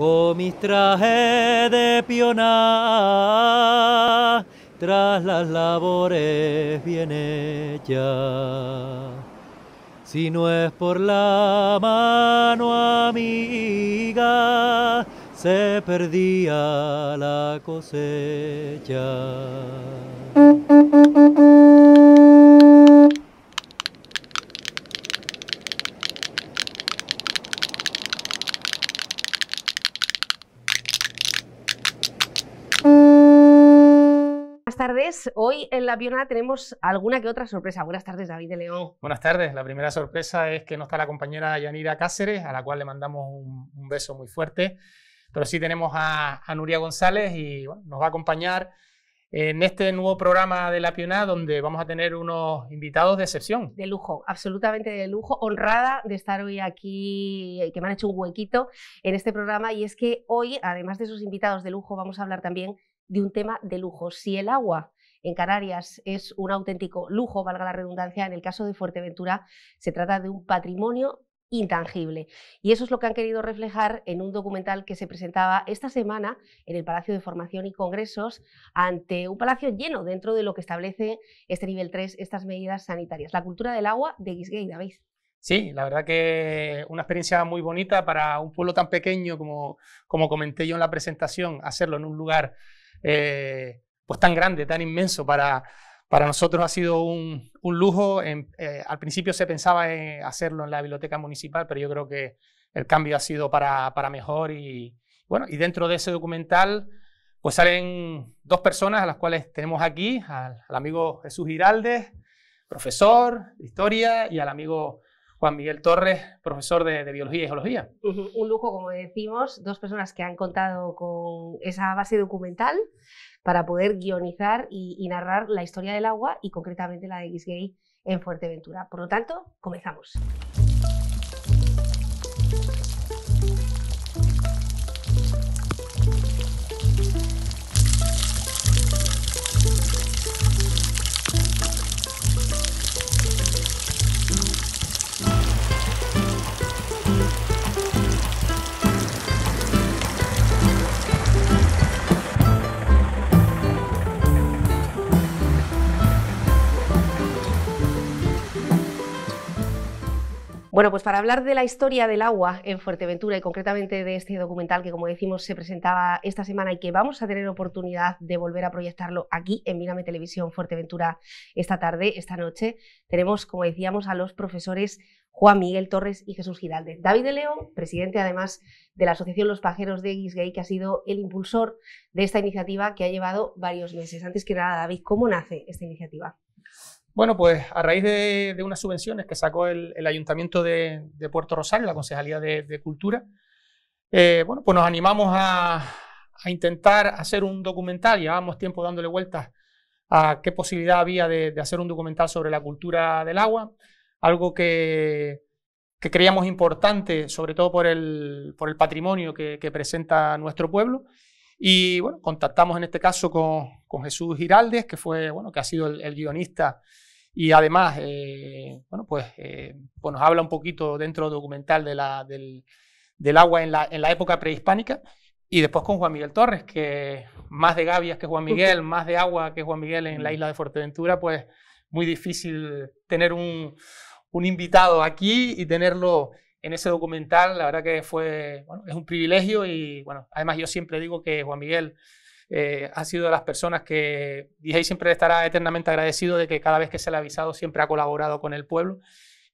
con mis trajes de pionar tras las labores viene hechas. Si no es por la mano amiga, se perdía la cosecha. hoy en la Pionada tenemos alguna que otra sorpresa. Buenas tardes, David de León. Buenas tardes. La primera sorpresa es que no está la compañera Yanira Cáceres, a la cual le mandamos un, beso muy fuerte. Pero sí tenemos a, Nuria González y nos va a acompañar en este nuevo programa de La Pionada, donde vamos a tener unos invitados de excepción. De lujo, absolutamente de lujo. Honrada de estar hoy aquí, que me han hecho un huequito en este programa. Y es que hoy, además de sus invitados de lujo, vamos a hablar también de un tema de lujo. Si el agua en Canarias es un auténtico lujo, valga la redundancia, en el caso de Fuerteventura se trata de un patrimonio intangible. Y eso es lo que han querido reflejar en un documental que se presentaba esta semana en el Palacio de Formación y Congresos ante un palacio lleno dentro de lo que establece este nivel 3, estas medidas sanitarias. La cultura del agua de Guisguey, David. Sí, la verdad que una experiencia muy bonita para un pueblo tan pequeño como, como comenté yo en la presentación, hacerlo en un lugar eh, pues tan grande, tan inmenso para, para nosotros ha sido un, un lujo. Eh, al principio se pensaba en hacerlo en la biblioteca municipal, pero yo creo que el cambio ha sido para, para mejor. Y bueno, y dentro de ese documental, pues salen dos personas a las cuales tenemos aquí, al, amigo Jesús Giraldes, profesor de historia, y al amigo Juan Miguel Torres, profesor de, Biología y Geología. Un lujo, como decimos, dos personas que han contado con esa base documental para poder guionizar y, narrar la historia del agua y concretamente la de Gisgay en Fuerteventura. Por lo tanto, comenzamos. Bueno, pues para hablar de la historia del agua en Fuerteventura y concretamente de este documental que, como decimos, se presentaba esta semana y que vamos a tener oportunidad de volver a proyectarlo aquí en Mírame Televisión Fuerteventura esta tarde, esta noche, tenemos, como decíamos, a los profesores Juan Miguel Torres y Jesús Giralde. David de León, presidente además de la Asociación Los Pajeros de Guisgay, que ha sido el impulsor de esta iniciativa que ha llevado varios meses. Antes que nada, David, ¿cómo nace esta iniciativa? Bueno, pues a raíz de, unas subvenciones que sacó el, Ayuntamiento de, Puerto Rosario, la Concejalía de, Cultura, eh, bueno, pues nos animamos a, intentar hacer un documental. Llevábamos tiempo dándole vueltas a qué posibilidad había de, hacer un documental sobre la cultura del agua, algo que, creíamos importante, sobre todo por el, patrimonio que, presenta nuestro pueblo. Y bueno, contactamos en este caso con, con Jesús Giraldes, que fue, bueno, que ha sido el, guionista y además, eh, bueno, pues, eh, pues, nos habla un poquito dentro del documental de la, del, del, agua en la, en la, época prehispánica. Y después con Juan Miguel Torres, que más de gavias que Juan Miguel, más de agua que Juan Miguel en la mm. isla de Fuerteventura, pues muy difícil tener un, un invitado aquí y tenerlo en ese documental. La verdad que fue, bueno, es un privilegio y bueno, además yo siempre digo que Juan Miguel eh, ha sido de las personas que dije siempre estará eternamente agradecido de que cada vez que se le ha avisado siempre ha colaborado con el pueblo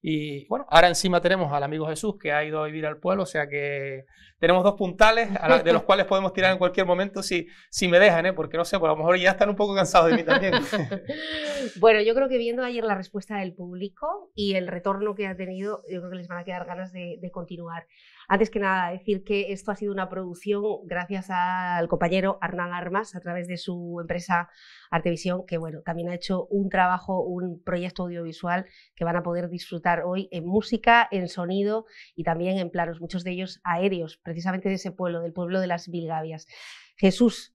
y bueno, ahora encima tenemos al amigo Jesús que ha ido a vivir al pueblo, o sea que tenemos dos puntales de los cuales podemos tirar en cualquier momento si, si me dejan, ¿eh? porque no sé, por pues a lo mejor ya están un poco cansados de mí también. bueno, yo creo que viendo ayer la respuesta del público y el retorno que ha tenido, yo creo que les van a quedar ganas de, de continuar. Antes que nada, decir que esto ha sido una producción gracias al compañero Hernán Armas a través de su empresa Artevisión, que bueno, también ha hecho un trabajo, un proyecto audiovisual que van a poder disfrutar hoy en música, en sonido y también en planos, muchos de ellos aéreos, precisamente de ese pueblo, del pueblo de las Vilgavias. Jesús,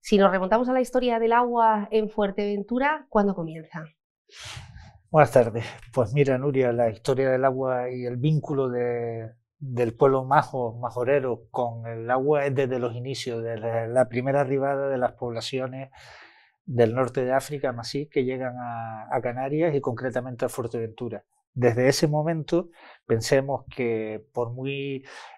si nos remontamos a la historia del agua en Fuerteventura, ¿cuándo comienza? Buenas tardes. Pues mira, Nuria, la historia del agua y el vínculo de, del pueblo majo, majorero, con el agua es desde los inicios, de la primera arribada de las poblaciones del norte de África, así que llegan a, Canarias y concretamente a Fuerteventura. Desde ese momento pensemos que por,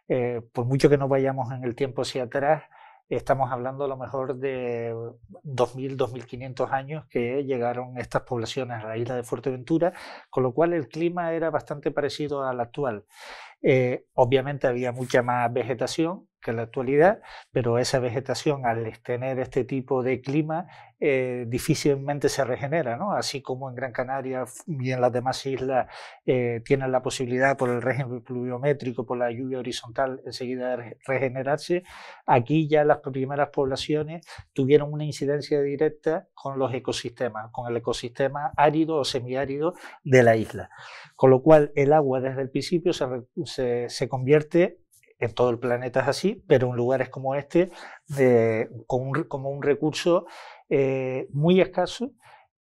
eh, por mucho que nos vayamos en el tiempo hacia atrás, estamos hablando a lo mejor de 2.000, 2.500 años que llegaron estas poblaciones a la isla de Fuerteventura, con lo cual el clima era bastante parecido al actual. Eh, obviamente había mucha más vegetación que en la actualidad, pero esa vegetación al tener este tipo de clima eh, difícilmente se regenera, Así como en Gran Canaria y en las demás islas eh, tienen la posibilidad por el régimen pluviométrico, por la lluvia horizontal enseguida de regenerarse, aquí ya las primeras poblaciones tuvieron una incidencia directa con los ecosistemas, con el ecosistema árido o semiárido de la isla. Con lo cual el agua desde el principio se, se, convierte en todo el planeta es así, pero en lugares como este, como un recurso eh, muy escaso,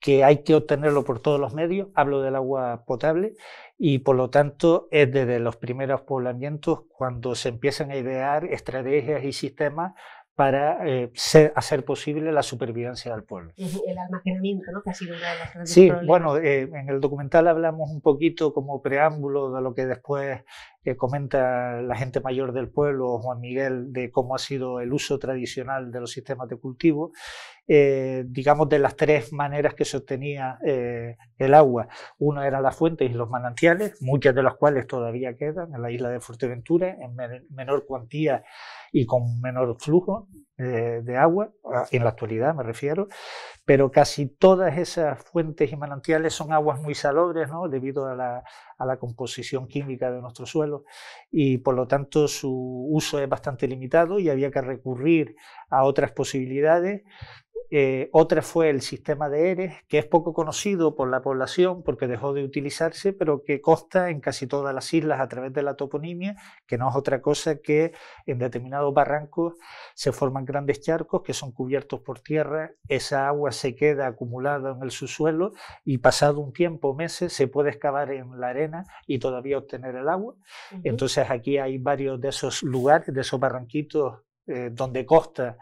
que hay que obtenerlo por todos los medios, hablo del agua potable, y por lo tanto es desde los primeros poblamientos cuando se empiezan a idear estrategias y sistemas para eh, hacer posible la supervivencia del pueblo. El almacenamiento, ¿no? Que ha sido una de las grandes Sí, bueno, eh, en el documental hablamos un poquito como preámbulo de lo que después eh, comenta la gente mayor del pueblo, Juan Miguel, de cómo ha sido el uso tradicional de los sistemas de cultivo. Eh, digamos, de las tres maneras que se obtenía eh, el agua. Una era las fuentes y los manantiales, muchas de las cuales todavía quedan en la isla de Fuerteventura, en menor cuantía y con menor flujo eh, de agua, ah, en la actualidad me refiero, pero casi todas esas fuentes y manantiales son aguas muy salobres, ¿no? debido a la, a la composición química de nuestro suelo, y por lo tanto su uso es bastante limitado y había que recurrir a otras posibilidades eh, otra fue el sistema de ERES, que es poco conocido por la población porque dejó de utilizarse, pero que consta en casi todas las islas a través de la toponimia, que no es otra cosa que en determinados barrancos se forman grandes charcos que son cubiertos por tierra, esa agua se queda acumulada en el subsuelo y pasado un tiempo, meses, se puede excavar en la arena y todavía obtener el agua. Entonces aquí hay varios de esos lugares, de esos barranquitos eh, donde consta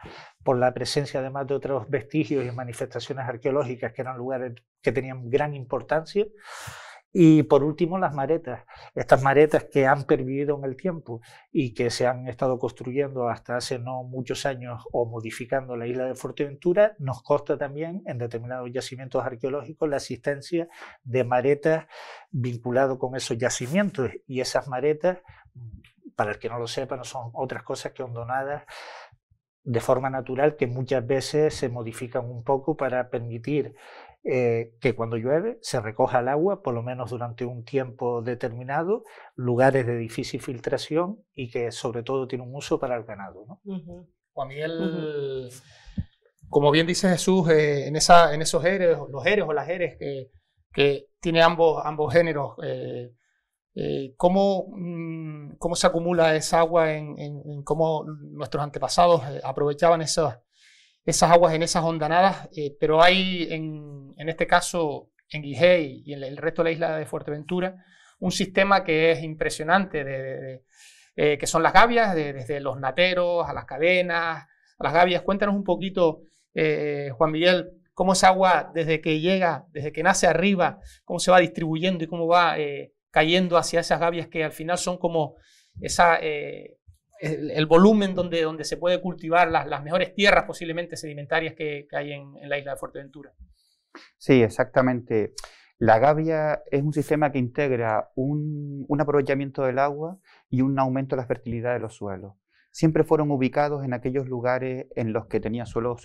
por la presencia además de otros vestigios y manifestaciones arqueológicas que eran lugares que tenían gran importancia. Y por último, las maretas. Estas maretas que han pervivido en el tiempo y que se han estado construyendo hasta hace no muchos años o modificando la isla de Fuerteventura, nos consta también en determinados yacimientos arqueológicos la existencia de maretas vinculado con esos yacimientos. Y esas maretas, para el que no lo sepa, no son otras cosas que hondonadas de forma natural que muchas veces se modifican un poco para permitir eh, que cuando llueve se recoja el agua, por lo menos durante un tiempo determinado, lugares de difícil filtración y que sobre todo tiene un uso para el ganado. Juan Miguel, como bien dice Jesús, eh, en, esa, en esos eres, los eres o las eres que, que tiene ambos, ambos géneros, eh, eh, cómo, mm, cómo, se acumula esa agua, en, cómo nuestros antepasados eh, aprovechaban esas, esas aguas en esas hondanadas, eh, pero hay en, en, este caso en Guijey y en el resto de la isla de Fuerteventura un sistema que es impresionante, de, que son las gavias, desde los nateros a las cadenas, a las gavias. Cuéntanos un poquito, Juan Miguel, cómo esa agua desde que llega, desde que nace arriba, cómo se va distribuyendo y cómo va eh, cayendo hacia esas gavias que al final son como eh, el, volumen donde, donde se puede cultivar las, las mejores tierras posiblemente sedimentarias que, hay en, la isla de Fuerteventura. Sí, exactamente. La gavia es un sistema que integra un, aprovechamiento del agua y un aumento de la fertilidad de los suelos siempre fueron ubicados en aquellos lugares en los que tenía suelo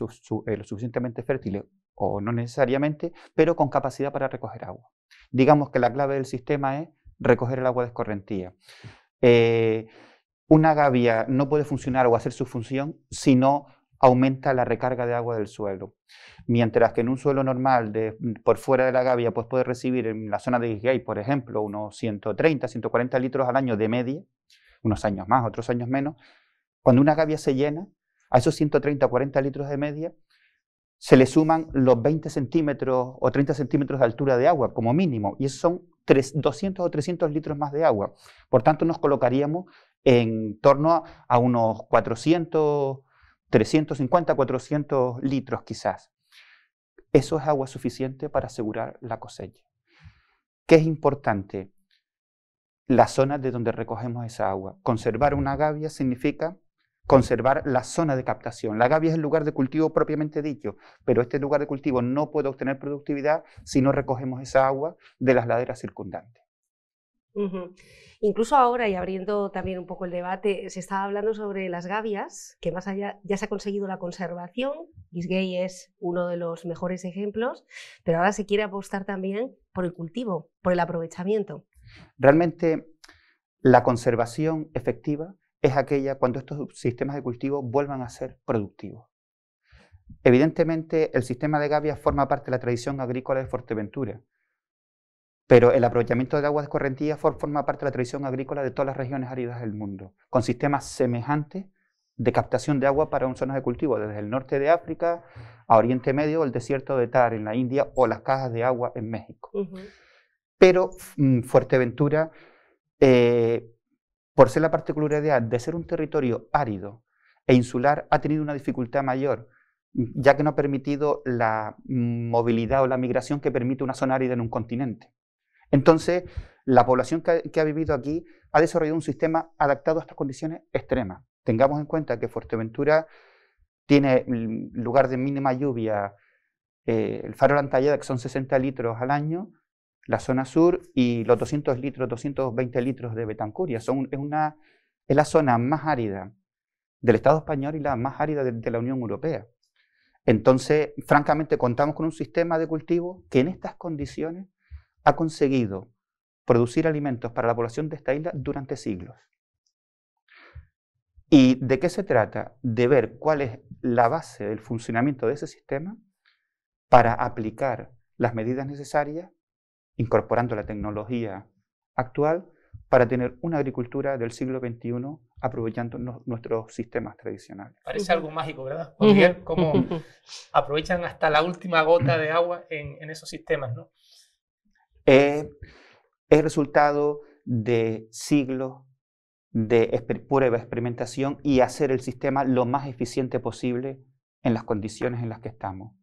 eh, lo suficientemente fértil o no necesariamente, pero con capacidad para recoger agua. Digamos que la clave del sistema es recoger el agua de escorrentía. Eh, una gavia no puede funcionar o hacer su función si no aumenta la recarga de agua del suelo. Mientras que en un suelo normal, por fuera de la gavia, pues puede recibir en la zona de Isgay, por ejemplo, unos 130, 140 litros al año de media, unos años más, otros años menos. Cuando una gavia se llena, a esos 130, 40 litros de media, se le suman los 20 centímetros o 30 centímetros de altura de agua como mínimo, y esos son 200 o 300 litros más de agua. Por tanto, nos colocaríamos en torno a, unos 400, 350, 400 litros quizás. Eso es agua suficiente para asegurar la cosecha. ¿Qué es importante? La zona de donde recogemos esa agua. Conservar una gavia significa conservar la zona de captación. La gavia es el lugar de cultivo propiamente dicho, pero este lugar de cultivo no puede obtener productividad si no recogemos esa agua de las laderas circundantes. Incluso ahora, y abriendo también un poco el debate, se está hablando sobre las gavias, que más allá ya se ha conseguido la conservación, Gisgay es uno de los mejores ejemplos, pero ahora se quiere apostar también por el cultivo, por el aprovechamiento. Realmente la conservación efectiva es aquella cuando estos sistemas de cultivo vuelvan a ser productivos. Evidentemente, el sistema de gavias forma parte de la tradición agrícola de Fuerteventura, pero el aprovechamiento de aguas de forma parte de la tradición agrícola de todas las regiones áridas del mundo, con sistemas semejantes de captación de agua para un zonas de cultivo, desde el norte de África a Oriente Medio, el desierto de Tar en la India o las cajas de agua en México. Pero mm, Fuerteventura eh, por ser la particularidad de ser un territorio árido e insular, ha tenido una dificultad mayor, ya que no ha permitido la movilidad o la migración que permite una zona árida en un continente. Entonces, la población que ha, vivido aquí ha desarrollado un sistema adaptado a estas condiciones extremas. Tengamos en cuenta que Fuerteventura tiene lugar de mínima lluvia, eh, el faro de entallada, que son 60 litros al año, la zona sur y los 200 litros, 220 litros de Betancuria. Son, es, una, es la zona más árida del Estado español y la más árida de la Unión Europea. Entonces, francamente, contamos con un sistema de cultivo que en estas condiciones ha conseguido producir alimentos para la población de esta isla durante siglos. ¿Y de qué se trata? De ver cuál es la base del funcionamiento de ese sistema para aplicar las medidas necesarias incorporando la tecnología actual para tener una agricultura del siglo XXI aprovechando nuestros sistemas tradicionales. Parece algo mágico, ¿verdad? cómo aprovechan hasta la última gota de agua en, esos sistemas, ¿no? Eh, es resultado de siglos de prueba, experimentación y hacer el sistema lo más eficiente posible en las condiciones en las que estamos.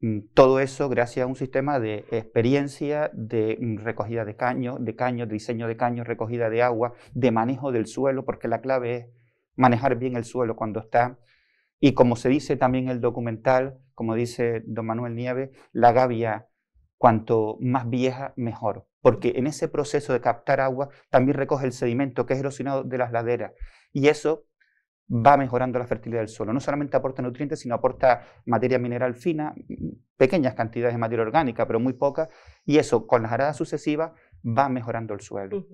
Mm, todo eso gracias a un sistema de experiencia, de mm, recogida de caños, de caños, diseño de caños, recogida de agua, de manejo del suelo, porque la clave es manejar bien el suelo cuando está. Y como se dice también en el documental, como dice don Manuel Nieves, la gavia cuanto más vieja, mejor. Porque en ese proceso de captar agua también recoge el sedimento que es erosionado de las laderas. Y eso va mejorando la fertilidad del suelo. No solamente aporta nutrientes, sino aporta materia mineral fina, pequeñas cantidades de materia orgánica, pero muy pocas, y eso con las aradas sucesivas va mejorando el suelo.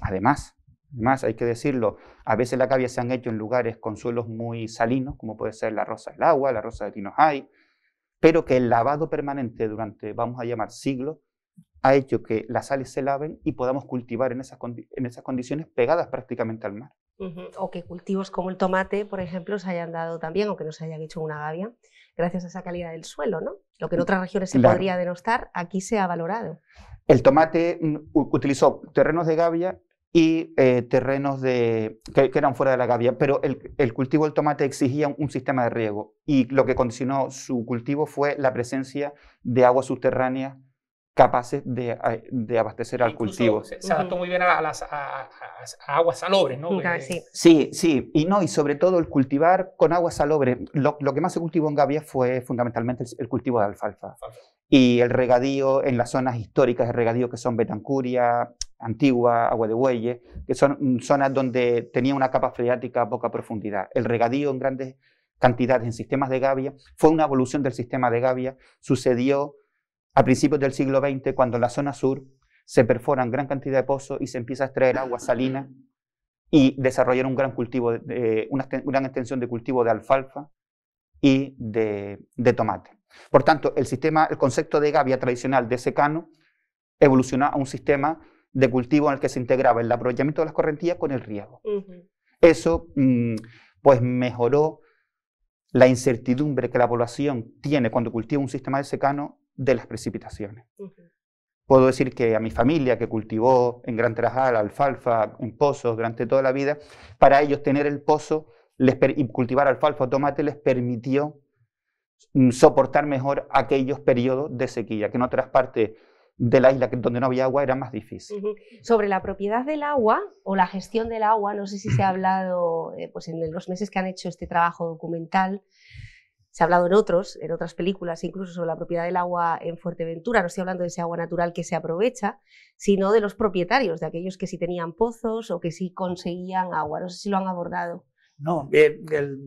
Además, además, hay que decirlo, a veces la cavia se han hecho en lugares con suelos muy salinos, como puede ser la rosa del agua, la rosa de Tinojai, pero que el lavado permanente durante, vamos a llamar, siglos, ha hecho que las sales se laven y podamos cultivar en esas condiciones pegadas prácticamente al mar. O que cultivos como el tomate, por ejemplo, se hayan dado también, o que no se hayan hecho una gavia, gracias a esa calidad del suelo, ¿no? Lo que en mm, otras regiones se podría denostar, aquí se ha valorado. El tomate mm, utilizó terrenos de gavia y eh, terrenos de, que, eran fuera de la gavia, pero el, cultivo del tomate exigía un, sistema de riego y lo que condicionó su cultivo fue la presencia de agua subterránea capaces de, abastecer al cultivo. Se, adaptó muy bien a, las, aguas salobres, ¿no? Eh, sí. sí. y no, y sobre todo el cultivar con aguas salobres. Lo, que más se cultivó en Gavia fue fundamentalmente el, cultivo de alfalfa. Y el regadío en las zonas históricas, de regadío que son Betancuria, Antigua, Agua de Bueyes, que son zonas donde tenía una capa freática a poca profundidad. El regadío en grandes cantidades en sistemas de gavia, fue una evolución del sistema de gavia, sucedió a principios del siglo XX, cuando en la zona sur se perforan gran cantidad de pozos y se empieza a extraer agua salina y desarrollar un gran cultivo, una, gran extensión de cultivo de alfalfa y de, tomate. Por tanto, el sistema, el concepto de gavia tradicional de secano evolucionó a un sistema de cultivo en el que se integraba el aprovechamiento de las correntías con el riego. Eso mm, pues mejoró la incertidumbre que la población tiene cuando cultiva un sistema de secano de las precipitaciones. Puedo decir que a mi familia que cultivó en Gran Trajal alfalfa en pozos durante toda la vida, para ellos tener el pozo y cultivar alfalfa o tomate les permitió mm, soportar mejor aquellos periodos de sequía, que en otras partes de la isla donde no había agua era más difícil. Sobre la propiedad del agua o la gestión del agua, no sé si se ha hablado eh, pues en los meses que han hecho este trabajo documental, se ha hablado en otros, en otras películas, incluso sobre la propiedad del agua en Fuerteventura. No estoy hablando de ese agua natural que se aprovecha, sino de los propietarios, de aquellos que sí tenían pozos o que sí conseguían agua. No sé si lo han abordado. No,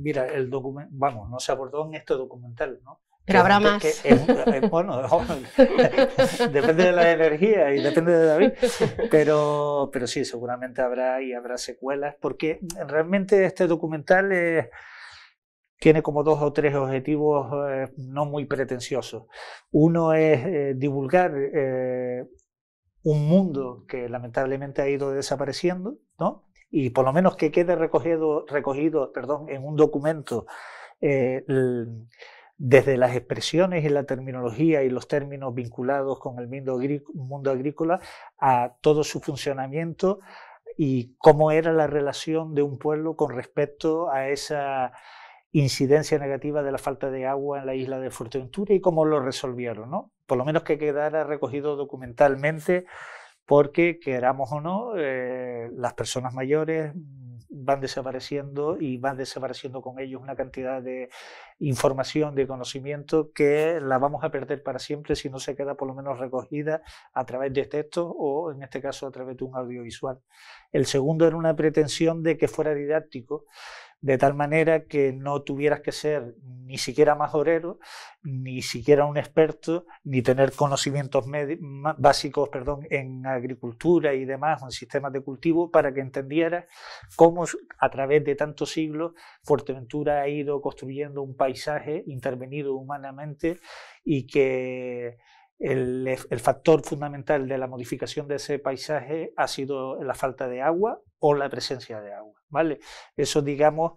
mira, el documento, vamos, no se abordó en este documental, ¿no? Pero habrá más. Eh, eh, bueno, depende de la energía y depende de David. Pero, pero sí, seguramente habrá y habrá secuelas, porque realmente este documental es, tiene como dos o tres objetivos eh, no muy pretenciosos. Uno es eh, divulgar eh, un mundo que lamentablemente ha ido desapareciendo, ¿no? Y por lo menos que quede recogido, recogido perdón, en un documento desde las expresiones y la terminología y los términos vinculados con el mundo, mundo agrícola a todo su funcionamiento y cómo era la relación de un pueblo con respecto a esa incidencia negativa de la falta de agua en la isla de Fuerteventura y cómo lo resolvieron, ¿no? Por lo menos que quedara recogido documentalmente, porque queramos o no, eh, las personas mayores van desapareciendo y van desapareciendo con ellos una cantidad de información, de conocimiento que la vamos a perder para siempre si no se queda por lo menos recogida a través de textos o en este caso a través de un audiovisual. El segundo era una pretensión de que fuera didáctico de tal manera que no tuvieras que ser ni siquiera orero, ni siquiera un experto, ni tener conocimientos básicos perdón, en agricultura y demás, en sistemas de cultivo, para que entendieras cómo a través de tantos siglos Fuerteventura ha ido construyendo un paisaje intervenido humanamente y que el, el, factor fundamental de la modificación de ese paisaje ha sido la falta de agua, o la presencia de agua. ¿vale? Eso, digamos,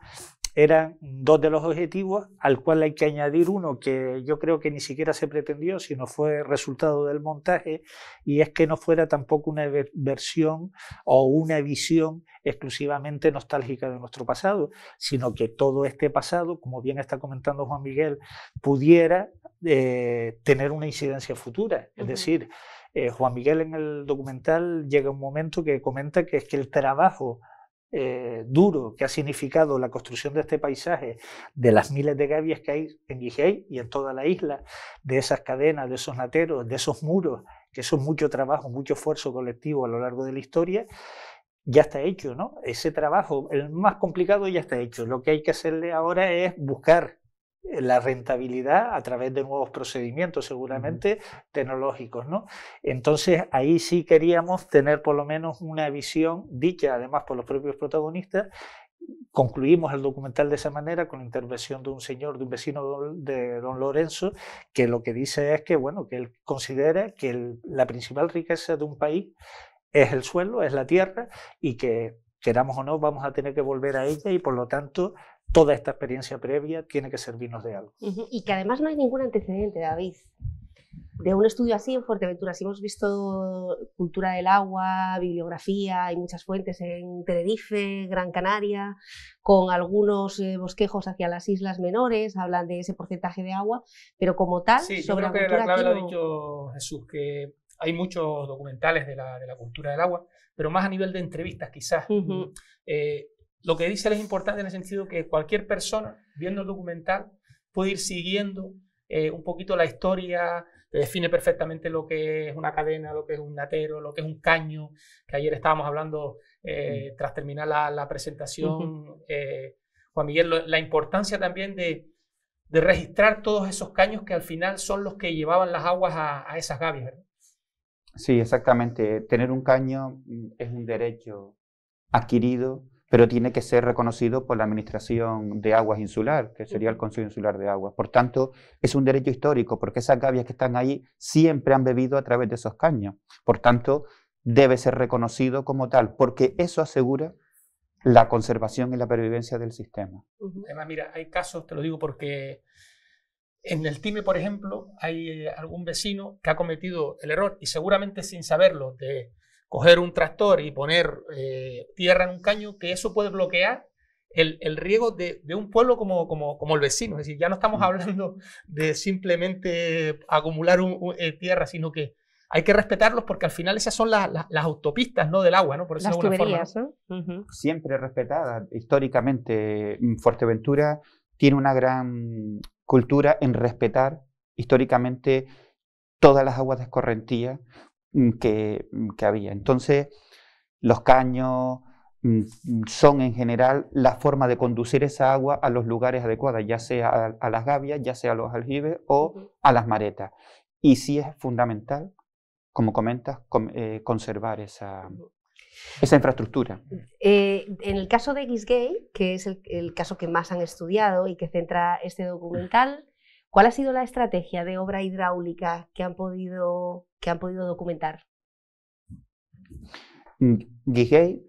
eran dos de los objetivos, al cual hay que añadir uno que yo creo que ni siquiera se pretendió, sino fue resultado del montaje, y es que no fuera tampoco una versión o una visión exclusivamente nostálgica de nuestro pasado, sino que todo este pasado, como bien está comentando Juan Miguel, pudiera eh, tener una incidencia futura. Es decir, eh, Juan Miguel en el documental llega un momento que comenta que es que el trabajo eh, duro que ha significado la construcción de este paisaje, de las miles de gavias que hay en Guijay y en toda la isla, de esas cadenas, de esos nateros, de esos muros, que son mucho trabajo, mucho esfuerzo colectivo a lo largo de la historia, ya está hecho, ¿no? Ese trabajo, el más complicado ya está hecho. Lo que hay que hacerle ahora es buscar eh, la rentabilidad a través de nuevos procedimientos seguramente tecnológicos. ¿no? Entonces ahí sí queríamos tener por lo menos una visión dicha además por los propios protagonistas concluimos el documental de esa manera con la intervención de un señor, de un vecino de don Lorenzo, que lo que dice es que, bueno, que él considera que la principal riqueza de un país es el suelo, es la tierra, y que queramos o no, vamos a tener que volver a ella y por lo tanto toda esta experiencia previa tiene que servirnos de algo. Y que además no hay ningún antecedente, David. De un estudio así en Fuerteventura, si hemos visto cultura del agua, bibliografía, hay muchas fuentes en Tenerife, Gran Canaria, con algunos eh, bosquejos hacia las islas menores, hablan de ese porcentaje de agua, pero como tal, sí, sobre Sí, creo que la clave ha dicho Jesús, que hay muchos documentales de la, cultura del agua, pero más a nivel de entrevistas quizás. Lo que dice él es importante en el sentido que cualquier persona, viendo el documental, puede ir siguiendo eh, un poquito la historia, define perfectamente lo que es una cadena, lo que es un natero, lo que es un caño, que ayer estábamos hablando eh, mm. tras terminar la, presentación, eh, Juan Miguel, la importancia también de, registrar todos esos caños que al final son los que llevaban las aguas a, esas gavias, Sí, exactamente. Tener un caño mm, es un derecho adquirido pero tiene que ser reconocido por la Administración de Aguas Insular, que sería el Consejo Insular de Aguas. Por tanto, es un derecho histórico, porque esas gavias que están ahí siempre han bebido a través de esos caños. Por tanto, debe ser reconocido como tal, porque eso asegura la conservación y la pervivencia del sistema. Además, mira, hay casos, te lo digo porque en el Time, por ejemplo, hay eh, algún vecino que ha cometido el error, y seguramente sin saberlo, de coger un tractor y poner eh, tierra en un caño, que eso puede bloquear el, riego de, un pueblo como, como, el vecino. Es decir, ya no estamos mm. hablando de simplemente acumular eh, tierra, sino que hay que respetarlos porque al final esas son las autopistas ¿no? del agua, ¿no? Por las tuberías, forma, Siempre respetadas. Históricamente, mm, Fuerteventura tiene una gran cultura en respetar históricamente todas las aguas de escorrentía, Mm, mm, que, había. Entonces, los caños mm, son en general la forma de conducir esa agua a los lugares adecuados, ya sea a, las gavias, ya sea a los aljibes o a las maretas. Y sí es fundamental, como comentas, eh, conservar esa, infraestructura. Eh, en el caso de x que es el, caso que más han estudiado y que centra este documental, ¿Cuál ha sido la estrategia de obra hidráulica que han podido, que han podido documentar? Mm, Guijay,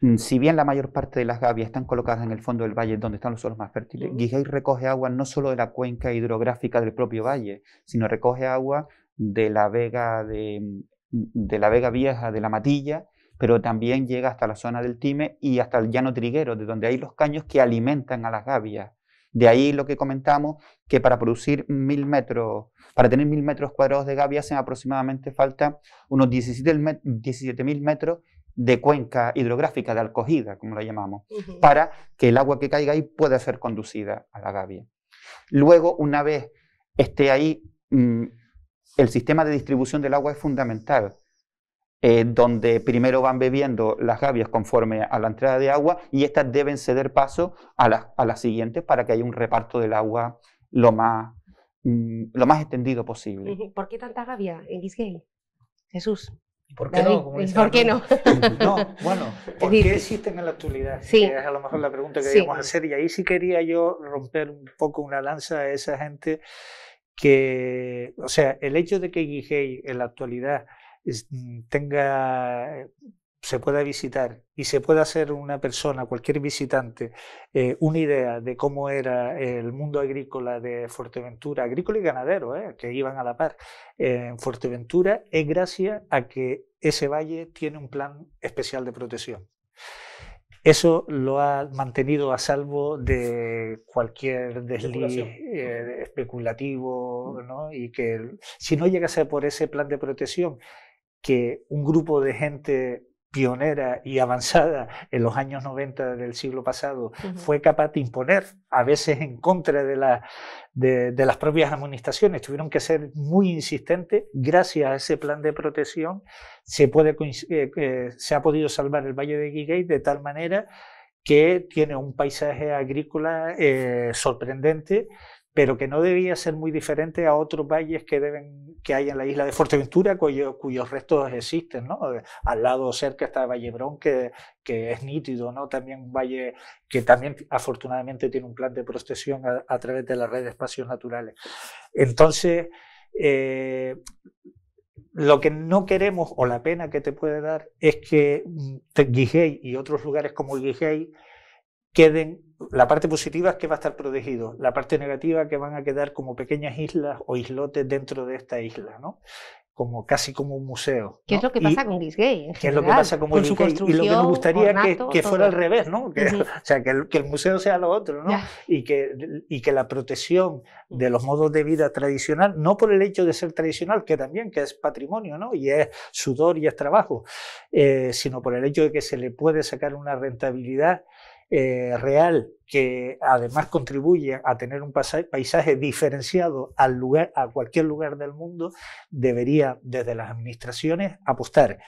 mm, si bien la mayor parte de las gavias están colocadas en el fondo del valle, donde están los suelos más fértiles, recoge agua no solo de la cuenca hidrográfica del propio valle, sino recoge agua de la vega, de, mm, de la vega vieja, de la matilla, pero también llega hasta la zona del Time y hasta el llano triguero, de donde hay los caños que alimentan a las gavias. De ahí lo que comentamos, que para producir mil metros, para tener mil metros cuadrados de gavia hacen aproximadamente falta unos 17.000 17 metros de cuenca hidrográfica, de alcogida, como la llamamos, para que el agua que caiga ahí pueda ser conducida a la gavia. Luego, una vez esté ahí, mm, el sistema de distribución del agua es fundamental. Eh, donde primero van bebiendo las gavias conforme a la entrada de agua y estas deben ceder paso a, a las siguientes para que haya un reparto del agua lo más, mm, lo más extendido posible. ¿Por qué tanta gavias en Guisguey? Jesús. ¿Por qué no? ¿Por qué no? no, bueno, ¿por qué existen en la actualidad? Sí. es a lo mejor la pregunta que debemos hacer. Y ahí sí quería yo romper un poco una lanza a esa gente que, o sea, el hecho de que Guijei en la actualidad Mm, tenga, eh, se pueda visitar y se pueda hacer una persona, cualquier visitante, eh, una idea de cómo era el mundo agrícola de Fuerteventura, agrícola y ganadero, eh, que iban a la par en Fuerteventura, es gracias a que ese valle tiene un plan especial de protección. Eso lo ha mantenido a salvo de cualquier desliz especulativo, Y que si no llegase por ese plan de protección que un grupo de gente pionera y avanzada en los años 90 del siglo pasado, fue capaz de imponer, a veces en contra de, las propias administraciones. Tuvieron que ser muy insistentes. Gracias a ese plan de protección se, puede, eh, eh, se ha podido salvar el Valle de Guigay de tal manera que tiene un paisaje agrícola eh, sorprendente pero que no debía ser muy diferente a otros valles que, deben, que hay en la isla de Fuerteventura, cuyos restos existen. Eh, al lado cerca está Vallebrón, que, que es nítido, también un valle que también afortunadamente tiene un plan de protección a, través de la red de espacios naturales. Entonces, eh, lo que no queremos o la pena que te puede dar es que mm, Guijey y otros lugares como Guijey queden, la parte positiva es que va a estar protegido, la parte negativa que van a quedar como pequeñas islas o islotes dentro de esta isla, ¿no? como casi como un museo. ¿Qué es lo que pasa con Gisgay? ¿Qué es lo que pasa con, Y lo que me gustaría que, fuera al revés, ¿no? O sea, que el, museo sea lo otro, ¿no? Y que, y que la protección de los mm. modos de vida tradicional, no por el hecho de ser tradicional, que también que es patrimonio, ¿no? Y es sudor y es trabajo, eh, sino por el hecho de que se le puede sacar una rentabilidad eh, real que además contribuye a tener un paisaje diferenciado al lugar, a cualquier lugar del mundo, debería desde las administraciones apostar,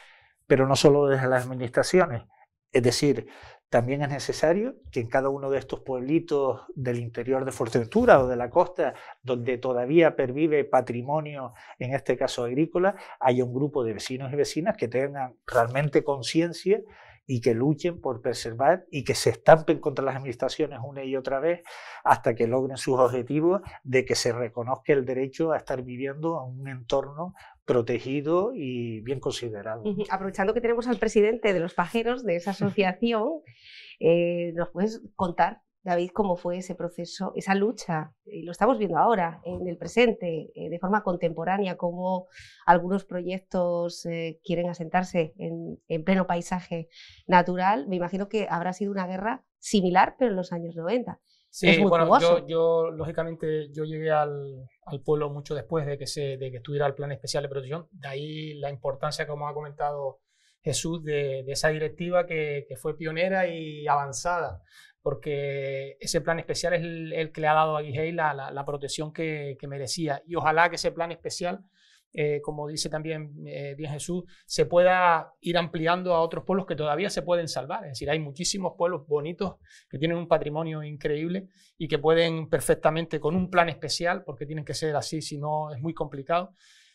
pero no solo desde las administraciones. Es decir, también es necesario que en cada uno de estos pueblitos del interior de Fuerteventura o de la costa, donde todavía pervive patrimonio, en este caso agrícola, haya un grupo de vecinos y vecinas que tengan realmente conciencia y que luchen por preservar y que se estampen contra las administraciones una y otra vez hasta que logren sus objetivos de que se reconozca el derecho a estar viviendo en un entorno protegido y bien considerado. Aprovechando que tenemos al presidente de los pajeros de esa asociación, eh, ¿nos puedes contar David, cómo fue ese proceso, esa lucha. Lo estamos viendo ahora, en el presente, eh, de forma contemporánea, cómo algunos proyectos eh, quieren asentarse en, pleno paisaje natural. Me imagino que habrá sido una guerra similar, pero en los años 90. Sí, es muy bueno, yo, lógicamente yo llegué al, pueblo mucho después de que, se, de que estuviera el plan especial de protección, de ahí la importancia, como ha comentado Jesús de, esa directiva que, fue pionera y avanzada, porque ese plan especial es el, que le ha dado a Guijay la, protección que, merecía. Y ojalá que ese plan especial, eh, como dice también eh, bien Jesús, se pueda ir ampliando a otros pueblos que todavía se pueden salvar. Es decir, hay muchísimos pueblos bonitos que tienen un patrimonio increíble y que pueden perfectamente con un plan especial, porque tienen que ser así, si no es muy complicado,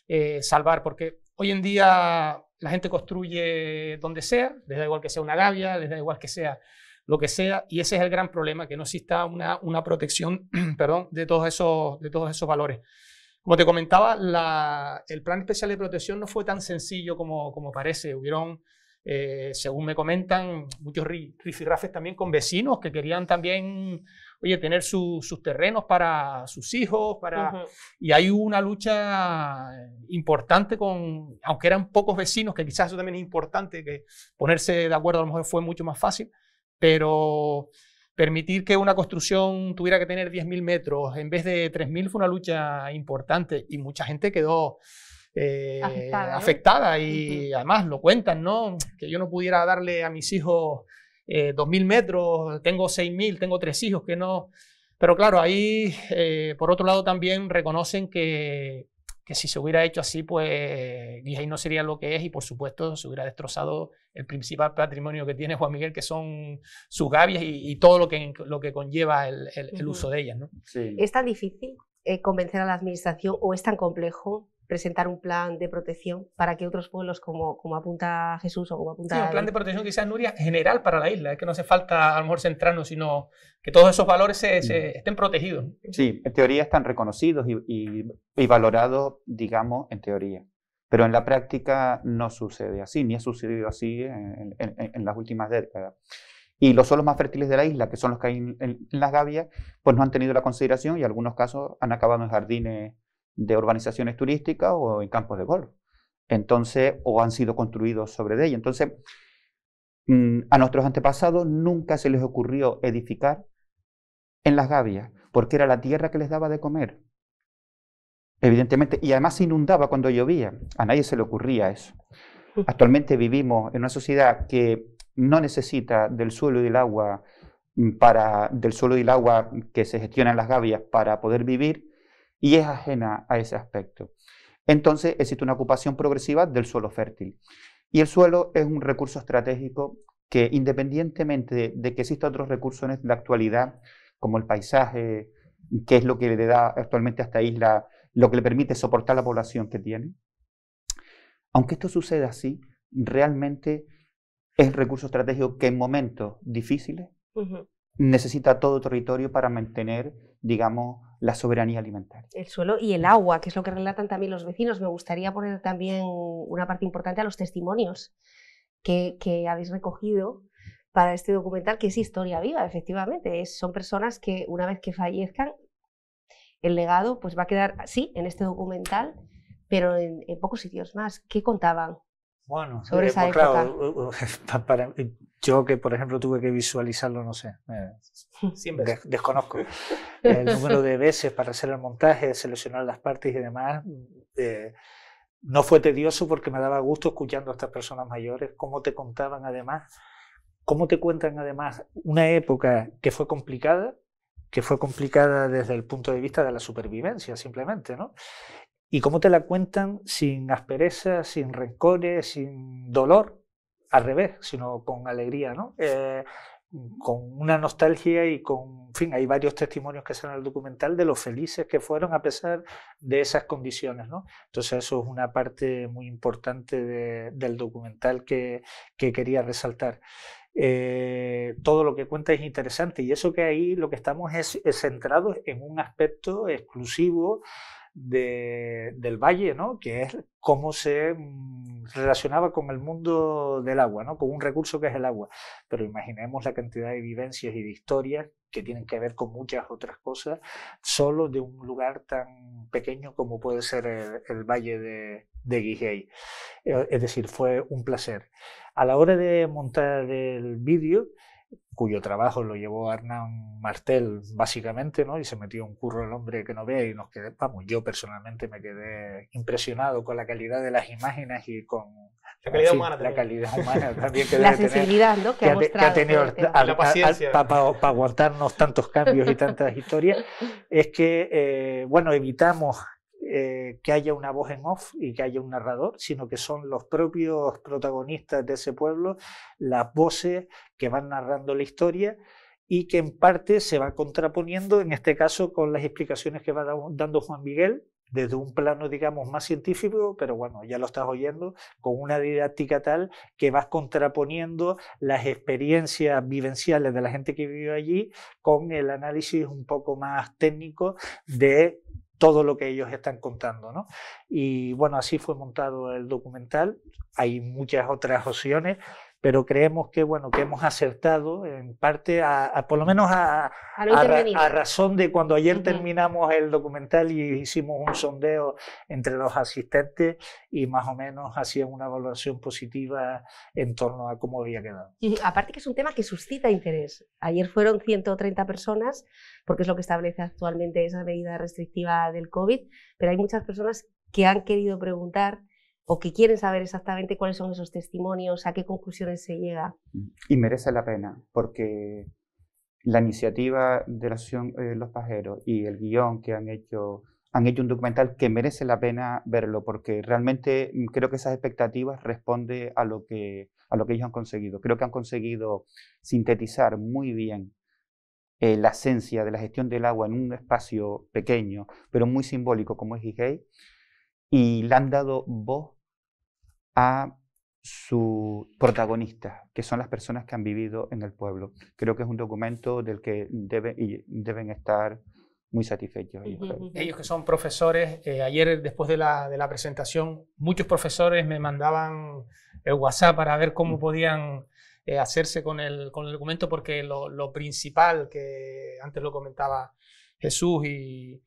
eh, salvar, porque Hoy en día la gente construye donde sea, les da igual que sea una gavia, les da igual que sea lo que sea, y ese es el gran problema, que no exista una, una protección perdón, de, todos esos, de todos esos valores. Como te comentaba, el plan especial de protección no fue tan sencillo como, como parece. Hubieron eh, según me comentan, muchos rifirrafes también con vecinos que querían también, oye, tener sus terrenos para sus hijos, para... Y hay una lucha importante con, aunque eran pocos vecinos, que quizás eso también es importante, que ponerse de acuerdo a lo mejor fue mucho más fácil, pero permitir que una construcción tuviera que tener 10.000 metros en vez de 3.000 fue una lucha importante y mucha gente quedó eh, afectada, y además lo cuentan, ¿no? Que yo no pudiera darle a mis hijos eh, dos mil metros, tengo seis mil, tengo tres hijos que no... Pero claro, ahí, eh, por otro lado, también reconocen que, que si se hubiera hecho así, pues ahí no sería lo que es y por supuesto se hubiera destrozado el principal patrimonio que tiene Juan Miguel, que son sus gavias y, todo lo que, lo que conlleva el, uso de ellas. ¿no? ¿Es tan difícil convencer a la administración o es tan complejo? presentar un plan de protección para que otros pueblos, como, como apunta Jesús o como apunta... Sí, un plan de protección quizás, Nuria, general para la isla. Es que no hace falta a lo mejor centrarnos, sino que todos esos valores mm. estén protegidos. Sí, en teoría están reconocidos y, valorados, digamos, en teoría. Pero en la práctica no sucede así, ni ha sucedido así en, las últimas décadas. Y los suelos más fértiles de la isla, que son los que hay en, las gavias, pues no han tenido la consideración y algunos casos han acabado en jardines de urbanizaciones turísticas o en campos de golf. Entonces, o han sido construidos sobre de Entonces, mm, a nuestros antepasados nunca se les ocurrió edificar en las gavias, porque era la tierra que les daba de comer. Evidentemente, y además se inundaba cuando llovía. A nadie se le ocurría eso. Actualmente vivimos en una sociedad que no necesita del suelo y del agua mm, para del suelo y del agua que se gestiona las gavias para poder vivir, y es ajena a ese aspecto. Entonces existe una ocupación progresiva del suelo fértil. Y el suelo es un recurso estratégico que independientemente de, que exista otros recursos en la actualidad, como el paisaje, que es lo que le da actualmente a esta isla, lo que le permite soportar la población que tiene, aunque esto suceda así, realmente es recurso estratégico que en momentos difíciles necesita todo territorio para mantener, digamos, la soberanía alimentaria. El suelo y el agua, que es lo que relatan también los vecinos. Me gustaría poner también una parte importante a los testimonios que, que habéis recogido para este documental, que es historia viva, efectivamente. son personas que una vez que fallezcan, el legado pues va a quedar así en este documental, pero en, pocos sitios más. ¿Qué contaban? Bueno, sobre eh, esa pues, eh, eh, para, yo que, por ejemplo, tuve que visualizarlo, no sé, desconozco el número de veces para hacer el montaje, seleccionar las partes y demás. Eh, no fue tedioso porque me daba gusto escuchando a estas personas mayores, cómo te contaban además, cómo te cuentan además una época que fue complicada, que fue complicada desde el punto de vista de la supervivencia simplemente, ¿no? Y cómo te la cuentan sin aspereza, sin rencores, sin dolor, al revés, sino con alegría, eh, con una nostalgia y con, en fin, hay varios testimonios que salen el documental de lo felices que fueron a pesar de esas condiciones, Entonces eso es una parte muy importante del documental que, quería resaltar. Eh, todo lo que cuenta es interesante y eso que ahí lo que estamos es, centrado en un aspecto exclusivo del valle, ¿no? que es cómo se mm, relacionaba con el mundo del agua, ¿no? con un recurso que es el agua. Pero imaginemos la cantidad de vivencias y de historias que tienen que ver con muchas otras cosas, solo de un lugar tan pequeño como puede ser el, valle de, de eh, Es decir, fue un placer. A la hora de montar el vídeo, cuyo trabajo lo llevó Hernán Martel básicamente, ¿no? Y se metió un curro el hombre que no vea y nos quedé, vamos, yo personalmente me quedé impresionado con la calidad de las imágenes y con la calidad, humana, también. que la sensibilidad ¿no? que, ha, tenido para aguantarnos tantos cambios y tantas historias es que eh, bueno evitamos eh, que haya una voz en off y que haya un narrador, sino que son los propios protagonistas de ese pueblo, las voces que van narrando la historia y que en parte se va contraponiendo, en este caso, con las explicaciones que va dando Juan Miguel, desde un plano, digamos, más científico, pero bueno, ya lo estás oyendo, con una didáctica tal que vas contraponiendo las experiencias vivenciales de la gente que vivió allí con el análisis un poco más técnico de todo lo que ellos están contando. ¿no? Y bueno, así fue montado el documental. Hay muchas otras opciones pero creemos que, bueno, que hemos acertado en parte, a, por lo menos a, razón de cuando ayer terminamos el documental y hicimos un sondeo entre los asistentes y más o menos hacían una evaluación positiva en torno a cómo había quedado. Y aparte que es un tema que suscita interés. Ayer fueron 130 personas, porque es lo que establece actualmente esa medida restrictiva del COVID, pero hay muchas personas que han querido preguntar o que quieren saber exactamente cuáles son esos testimonios, a qué conclusiones se llega. Mm. Y merece la pena, porque la iniciativa de la Asociación eh, Los Pajeros y el guión que han hecho, han hecho un documental que merece la pena verlo, porque realmente mm, creo que esas expectativas responden a lo que, a lo que ellos han conseguido. Creo que han conseguido sintetizar muy bien eh, la esencia de la gestión del agua en un espacio pequeño, pero muy simbólico como es Igey y le han dado voz a su protagonista que son las personas que han vivido en el pueblo. Creo que es un documento del que debe, y deben estar muy satisfechos. Ellos, que son profesores, eh, ayer después de la, de la, presentación, muchos profesores me mandaban el WhatsApp para ver cómo mm. podían eh, hacerse con el, con el documento, porque lo, principal que antes lo comentaba Jesús y,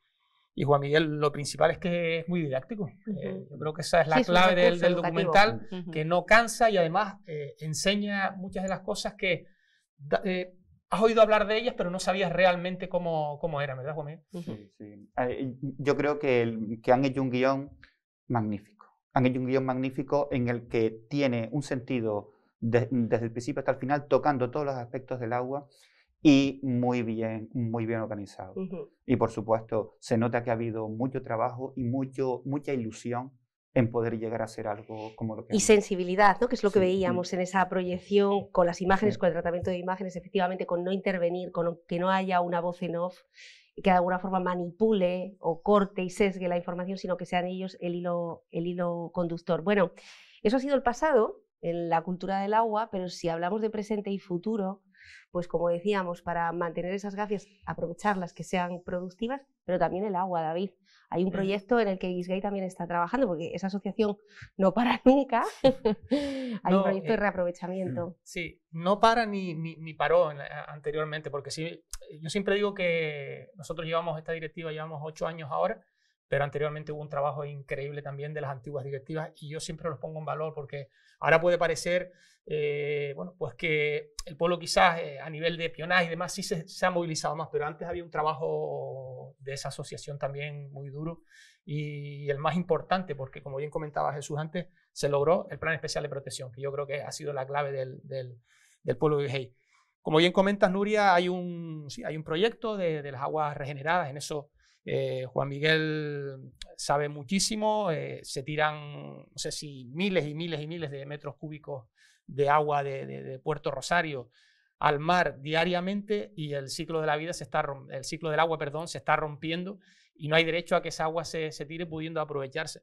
y Juan Miguel, lo principal es que es muy didáctico. Eh, yo creo que esa es la clave del, documental, que no cansa y además eh, enseña muchas de las cosas que eh, has oído hablar de ellas, pero no sabías realmente cómo, cómo eran, ¿verdad, Juan Miguel? sí, sí. Yo creo que, el, que han hecho un guión magnífico. Han hecho un guión magnífico en el que tiene un sentido desde el principio hasta el final, tocando todos los aspectos del agua y muy bien, muy bien organizado. Y por supuesto, se nota que ha habido mucho trabajo y mucho, mucha ilusión en poder llegar a ser algo como lo que... Y sensibilidad, ¿no? que es lo que veíamos en esa proyección con las imágenes, con el tratamiento de imágenes, efectivamente, con no intervenir, con que no haya una voz en off que de alguna forma manipule o corte y sesgue la información, sino que sean ellos el hilo, el hilo conductor. Bueno, eso ha sido el pasado en la cultura del agua, pero si hablamos de presente y futuro, pues como decíamos, para mantener esas gafias, aprovecharlas que sean productivas, pero también el agua, David. Hay un proyecto en el que Gisgay también está trabajando, porque esa asociación no para nunca. Hay un proyecto de eh, reaprovechamiento. Sí, no para ni, paró anteriormente, porque yo siempre digo que nosotros llevamos esta directiva, llevamos ocho años ahora, pero anteriormente hubo un trabajo increíble también de las antiguas directivas y yo siempre los pongo en valor porque ahora puede parecer, eh, bueno, pues que el pueblo quizás eh, a nivel de pionaje y demás sí se, ha movilizado más, pero antes había un trabajo de esa asociación también muy duro y, el más importante, porque como bien comentaba Jesús antes, se logró el Plan Especial de Protección, que yo creo que ha sido la clave del, pueblo de Como bien comentas, Nuria, hay un, hay un proyecto de las aguas regeneradas, en eso eh, Juan Miguel sabe muchísimo, eh, se tiran, no sé si miles y miles y miles de metros cúbicos de agua de, Puerto Rosario al mar diariamente y el ciclo de la vida se está el ciclo del agua, perdón, se está rompiendo y no hay derecho a que esa agua se, se tire pudiendo aprovecharse.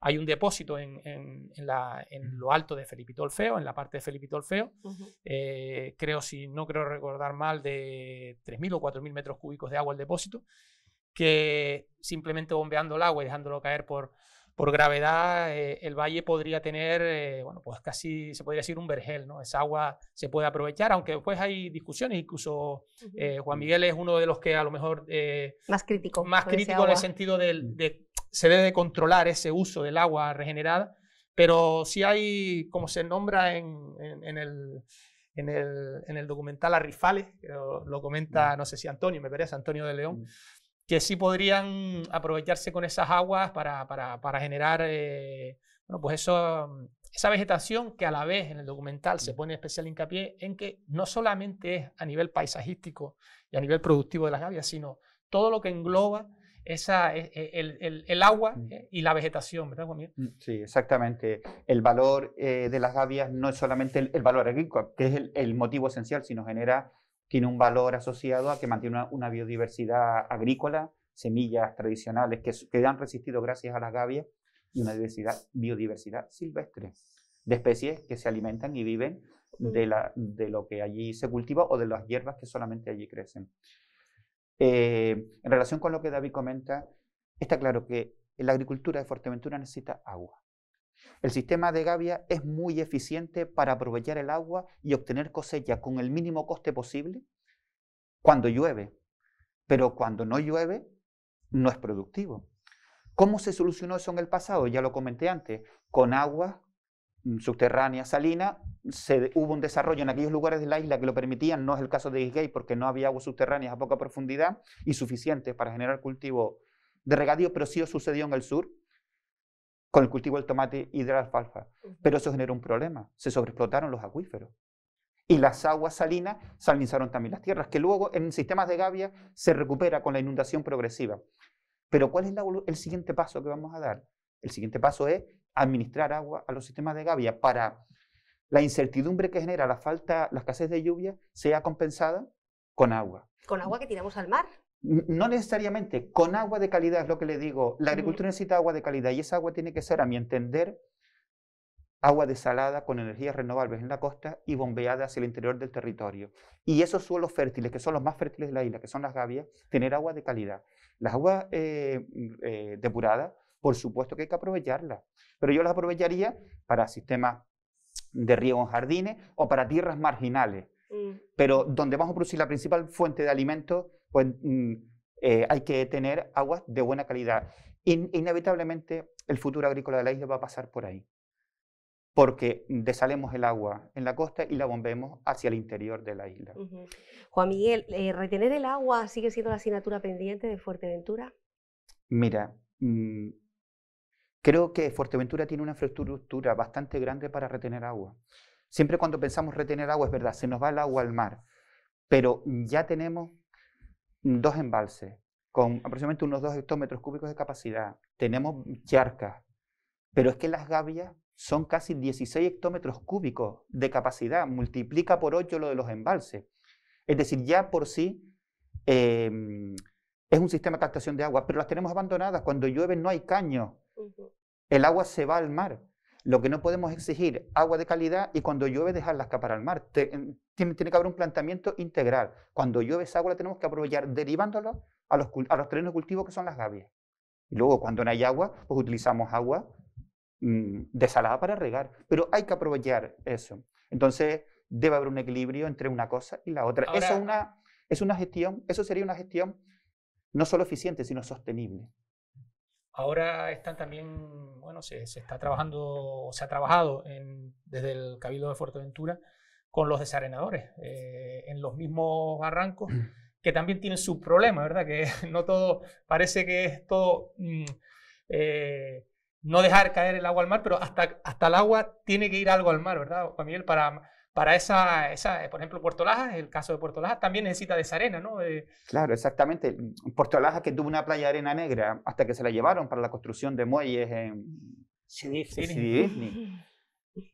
Hay un depósito en, lo alto de Felipe Tolfeo en la parte de Felipe Tolfeo eh, creo, si no creo recordar mal, de 3.000 o 4.000 metros cúbicos de agua el depósito, que simplemente bombeando el agua y dejándolo caer por, por gravedad, eh, el valle podría tener, eh, bueno, pues casi se podría decir un vergel, ¿no? Esa agua se puede aprovechar, aunque después hay discusiones, incluso eh, Juan Miguel es uno de los que a lo mejor... más crítico. Más crítico en el sentido mm. de, que se debe controlar ese uso del agua regenerada, pero sí hay, como se nombra en, en, el... En el, en el documental Arrifales, lo, lo comenta, mm. no sé si Antonio, me parece, Antonio de León, mm que sí podrían aprovecharse con esas aguas para, generar eh, pues eso, esa vegetación que a la vez en el documental se mm. pone especial hincapié en que no solamente es a nivel paisajístico y a nivel productivo de las gavias, sino todo lo que engloba esa, e, e, el, agua mm. eh, y la vegetación, Juan mm, Sí, exactamente. El valor eh, de las gavias no es solamente el, valor agrícola, que es el motivo esencial, sino genera tiene un valor asociado a que mantiene una, biodiversidad agrícola, semillas tradicionales que, han resistido gracias a las gavias y una diversidad, biodiversidad silvestre de especies que se alimentan y viven mm. de, lo que allí se cultiva o de las hierbas que solamente allí crecen. Eh, en relación con lo que David comenta, está claro que la agricultura de Fuerteventura necesita agua. El sistema de gavia es muy eficiente para aprovechar el agua y obtener cosecha con el mínimo coste posible cuando llueve, pero cuando no llueve no es productivo. ¿Cómo se solucionó eso en el pasado? Ya lo comenté antes, con agua mm, subterránea salina, se, hubo un desarrollo en aquellos lugares de la isla que lo permitían, no es el caso de Isgay porque no había aguas subterráneas a poca profundidad y suficientes para generar cultivo de regadío, pero sí sucedió en el sur, con el cultivo del tomate y de la alfalfa. Pero eso generó un problema, se sobreexplotaron los acuíferos. Y las aguas salinas salinizaron también las tierras, que luego en sistemas de gavia se recupera con la inundación progresiva. Pero ¿cuál es el siguiente paso que vamos a dar? El siguiente paso es administrar agua a los sistemas de gavia para la incertidumbre que genera la falta, la escasez de lluvia sea compensada con agua. Con agua que tiramos al mar no necesariamente con agua de calidad, es lo que le digo, la agricultura necesita agua de calidad y esa agua tiene que ser, a mi entender, agua desalada con energías renovables en la costa y bombeada hacia el interior del territorio. Y esos suelos fértiles, que son los más fértiles de la isla, que son las gavias, tener agua de calidad. Las aguas eh, eh, depuradas, por supuesto que hay que aprovecharlas, pero yo las aprovecharía para sistemas de riego en jardines o para tierras marginales. Mm. Pero donde vamos a producir la principal fuente de alimento pues, mm, eh, hay que tener aguas de buena calidad. inevitablemente el futuro agrícola de la isla va a pasar por ahí, porque desalemos el agua en la costa y la bombemos hacia el interior de la isla. Juan Miguel, eh, ¿retener el agua sigue siendo la asignatura pendiente de Fuerteventura? Mira, mm, creo que Fuerteventura tiene una infraestructura bastante grande para retener agua. Siempre cuando pensamos retener agua, es verdad, se nos va el agua al mar, pero ya tenemos dos embalses con aproximadamente unos 2 hectómetros cúbicos de capacidad. Tenemos charcas, pero es que las gavias son casi 16 hectómetros cúbicos de capacidad. Multiplica por 8 lo de los embalses. Es decir, ya por sí em, es un sistema de captación de agua, pero las tenemos abandonadas. Cuando llueve no hay caño, El agua se va al mar. Lo que no podemos exigir, agua de calidad y cuando llueve dejarla escapar al mar. Em, tiene, que haber un planteamiento integral. Cuando llueve esa agua la tenemos que aprovechar derivándola a los, a los terrenos de cultivo que son las gavias. Y luego cuando no hay agua, pues utilizamos agua mm, desalada para regar. Pero hay que aprovechar eso. Entonces debe haber un equilibrio entre una cosa y la otra. una, es una gestión, eso sería una gestión no solo eficiente, sino sostenible. Ahora están también, bueno, se, está trabajando, se ha trabajado desde el Cabildo de Fuerteventura con los desarenadores eh, en los mismos barrancos que también tienen su problema, ¿verdad? Que no todo, parece que es todo mm, eh, no dejar caer el agua al mar, pero hasta, hasta el agua tiene que ir algo al mar, ¿verdad, Juan Miguel? Para para esa, esa, eh, por ejemplo, Puerto Lajas, el caso de Puerto Lajas también necesita de esa arena, ¿no? Claro, exactamente. Puerto Lajas que tuvo una playa de arena negra hasta que se la llevaron para la construcción de muelles en Disney.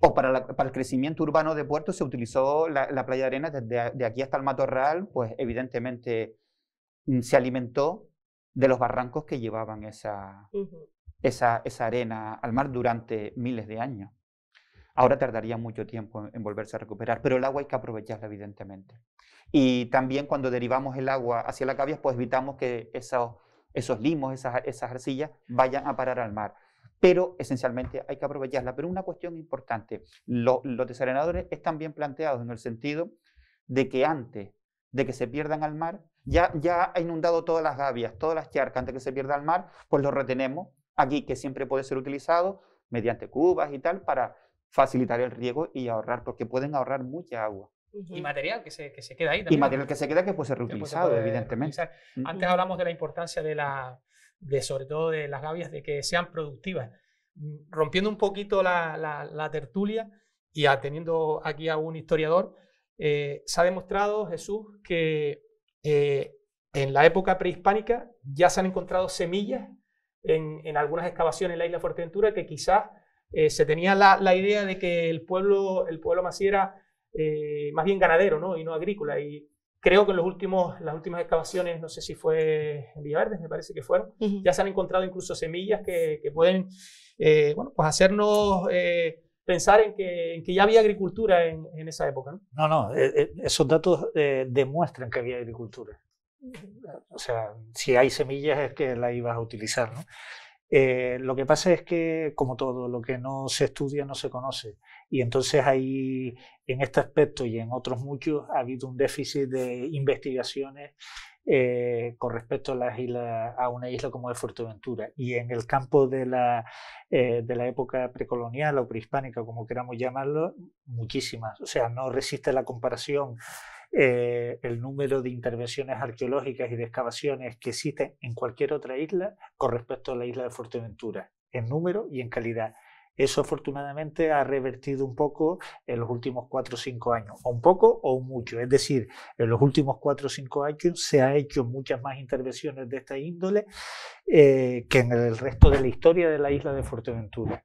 O para, el crecimiento urbano de Puerto se utilizó la, playa de arena desde de aquí hasta el matorral, pues evidentemente mm, se alimentó de los barrancos que llevaban esa, esa, esa arena al mar durante miles de años. Ahora tardaría mucho tiempo en, volverse a recuperar, pero el agua hay que aprovecharla evidentemente. Y también cuando derivamos el agua hacia la gavias, pues evitamos que esos, esos limos, esas, esas arcillas vayan a parar al mar. Pero esencialmente hay que aprovecharla. Pero una cuestión importante, los desarenadores están bien planteados en el sentido de que antes de que se pierdan al mar, ya, ya ha inundado todas las gavias, todas las charcas, antes de que se pierda al mar, pues lo retenemos aquí, que siempre puede ser utilizado mediante cubas y tal, para facilitar el riego y ahorrar, porque pueden ahorrar mucha agua. Y material que se, que se queda ahí también. Y material que se queda que puede ser reutilizado, evidentemente. Mm. Antes hablamos de la importancia de, la, de, sobre todo de las gavias, de que sean productivas. Mm, rompiendo un poquito la, la, tertulia y atendiendo aquí a un historiador, eh, se ha demostrado, Jesús, que eh, en la época prehispánica ya se han encontrado semillas en, en algunas excavaciones en la isla Fuerteventura que quizás eh, se tenía la, la, idea de que el pueblo, el pueblo era eh, más bien ganadero ¿no? y no agrícola. Y creo que en los últimos, las últimas excavaciones, no sé si fue en Villaverde, me parece que fueron, ya se han encontrado incluso semillas que, que pueden eh, bueno, pues hacernos eh, pensar en que, en que, ya había agricultura en, en esa época. No, no, no eh, esos datos demuestran que había agricultura o sea, si hay semillas es que la ibas a utilizar, ¿no? Eh, lo que pasa es que, como todo, lo que no se estudia no se conoce. Y entonces ahí, en este aspecto y en otros muchos, ha habido un déficit de investigaciones eh, con respecto a, las a una isla como es Fuerteventura. Y en el campo de la, eh, de la época precolonial o prehispánica, como queramos llamarlo, muchísimas. O sea, no resiste la comparación eh, el número de intervenciones arqueológicas y de excavaciones que existen en cualquier otra isla con respecto a la isla de Fuerteventura, en número y en calidad. Eso afortunadamente ha revertido un poco en los últimos cuatro o cinco años, o un poco o mucho. Es decir, en los últimos cuatro o cinco años se han hecho muchas más intervenciones de esta índole eh, que en el resto de la historia de la isla de Fuerteventura.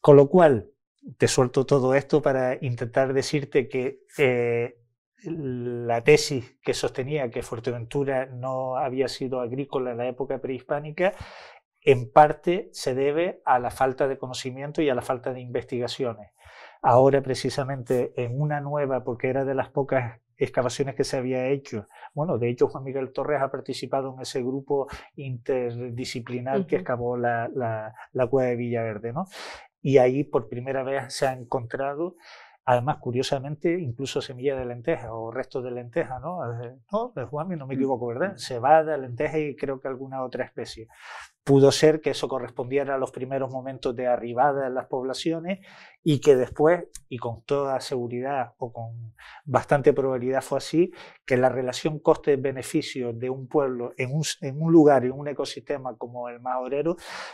Con lo cual, te suelto todo esto para intentar decirte que eh, la tesis que sostenía que Fuerteventura no había sido agrícola en la época prehispánica en parte se debe a la falta de conocimiento y a la falta de investigaciones. Ahora precisamente en una nueva, porque era de las pocas excavaciones que se había hecho. Bueno, de hecho Juan Miguel Torres ha participado en ese grupo interdisciplinar que excavó la, cueva de Villaverde, ¿no? Y ahí por primera vez se ha encontrado Además, curiosamente, incluso semilla de lenteja o restos de lenteja, ¿no? Eh, no, de Juan, no me mm. equivoco, ¿verdad? Mm. Se va de lenteja y creo que alguna otra especie pudo ser que eso correspondiera a los primeros momentos de arribada de las poblaciones y que después, y con toda seguridad o con bastante probabilidad fue así, que la relación coste-beneficio de un pueblo en un, lugar, en un ecosistema como el más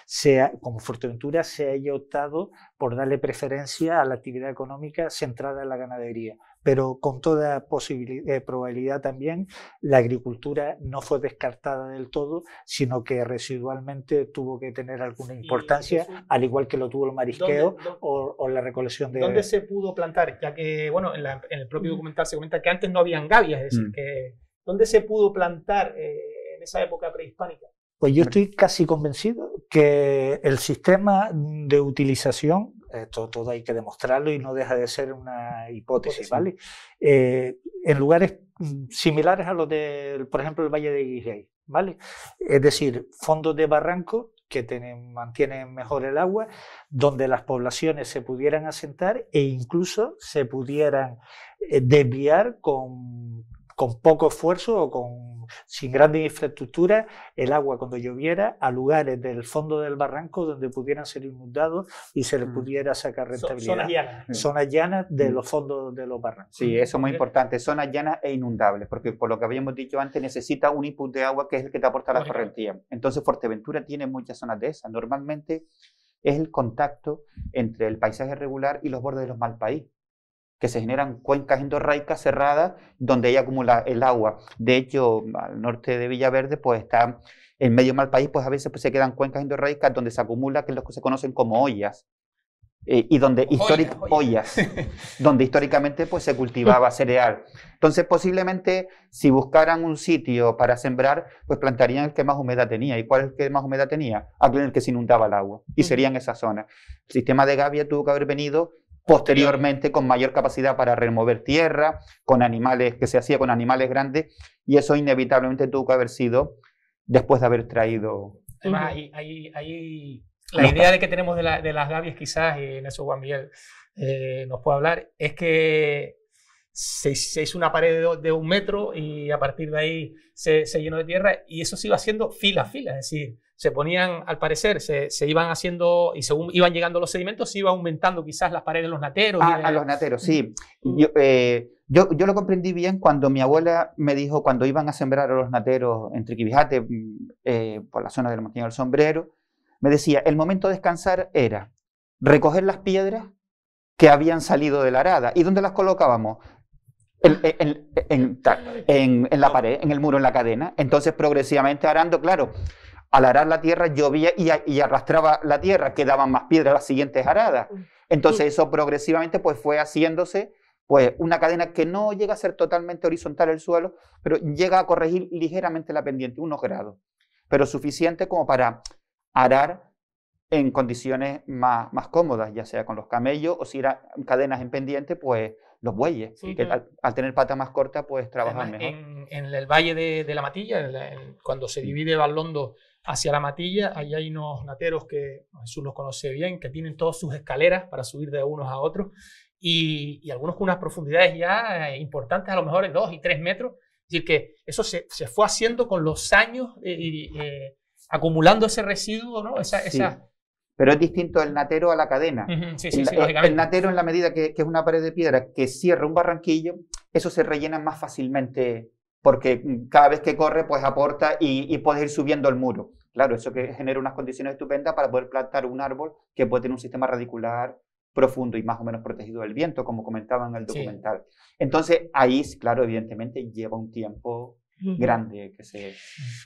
sea, como Fuerteventura, se haya optado por darle preferencia a la actividad económica centrada en la ganadería, pero con toda posibilidad, eh, probabilidad también la agricultura no fue descartada del todo, sino que residualmente tuvo que tener alguna importancia, al igual que lo tuvo el marisqueo o, la recolección de... ¿Dónde se pudo plantar? Ya que, bueno, en, el propio documental se comenta que antes no habían gavias, es decir, mm. que ¿dónde se pudo plantar eh, en esa época prehispánica? Pues yo estoy casi convencido que el sistema de utilización eh, todo, hay que demostrarlo y no deja de ser una hipótesis, ¿vale? Eh, en lugares mm, similares a los de, por ejemplo, el Valle de Guigey, ¿vale? Es decir, fondos de barranco que mantienen mejor el agua, donde las poblaciones se pudieran asentar e incluso se pudieran eh, desviar con con poco esfuerzo o con, sin grandes infraestructura, el agua cuando lloviera a lugares del fondo del barranco donde pudieran ser inundados y se le mm. pudiera sacar rentabilidad. Zonas llanas. Zonas llanas de mm. los fondos de los barrancos. Sí, eso es muy importante. Zonas llanas e inundables, porque por lo que habíamos dicho antes necesita un input de agua que es el que te aporta la correntía. Entonces Fuerteventura tiene muchas zonas de esas. Normalmente es el contacto entre el paisaje regular y los bordes de los malpaís que se generan cuencas endorraicas cerradas donde ella acumula el agua. De hecho, al norte de Villaverde, pues está en medio mal país, pues a veces pues, se quedan cuencas endorraicas donde se acumula que los que se conocen como ollas. Eh, y donde históricas ollas, donde históricamente pues se cultivaba cereal. Entonces posiblemente si buscaran un sitio para sembrar, pues plantarían el que más humedad tenía. ¿Y cuál es el que más humedad tenía? Aquel en el que se inundaba el agua. Y serían esas zonas. El sistema de Gavia tuvo que haber venido posteriormente con mayor capacidad para remover tierra, con animales que se hacía con animales grandes, y eso inevitablemente tuvo que haber sido después de haber traído. la idea de que tenemos de, las gavias, quizás, eh, en eso Juan Miguel eh, nos puede hablar, es que se, hizo una pared de, un metro y a partir de ahí se, se, llenó de tierra y eso se iba haciendo fila a fila, es decir, se ponían, al parecer, se, iban haciendo y según iban llegando los sedimentos, se iba aumentando quizás las paredes de los nateros. Ah, a los nateros, sí. Mm. Eh, yo, lo comprendí bien cuando mi abuela me dijo, cuando iban a sembrar a los nateros en Triquibijate, mm, eh, por la zona del Montaño del Sombrero, me decía, el momento de descansar era recoger las piedras que habían salido de la arada. ¿Y dónde las colocábamos? en, la pared, en el muro, en la cadena. Entonces, progresivamente arando, claro, al arar la tierra llovía y, arrastraba la tierra, quedaban más piedras las siguientes aradas. Entonces eso progresivamente pues fue haciéndose pues una cadena que no llega a ser totalmente horizontal el suelo, pero llega a corregir ligeramente la pendiente, unos grados, pero suficiente como para arar en condiciones más, más cómodas, ya sea con los camellos o si eran cadenas en pendiente, pues los bueyes, que al, tener pata más corta, pues trabajan mejor. En, el valle de, la Matilla, cuando se divide Barlondo hacia la matilla, ahí hay unos nateros que Jesús los conoce bien, que tienen todas sus escaleras para subir de unos a otros y, algunos con unas profundidades ya eh, importantes, a lo mejor de dos y tres metros. Es decir, que eso se, fue haciendo con los años, eh, eh acumulando ese residuo, ¿no? Pero es distinto el natero a la cadena. el, natero en la medida que, que, es una pared de piedra que cierra un barranquillo, eso se rellena más fácilmente porque cada vez que corre, pues aporta y, puedes ir subiendo el muro. Claro, eso que genera unas condiciones estupendas para poder plantar un árbol que puede tener un sistema radicular profundo y más o menos protegido del viento, como comentaba en el documental. Entonces, ahí, claro, evidentemente lleva un tiempo grande que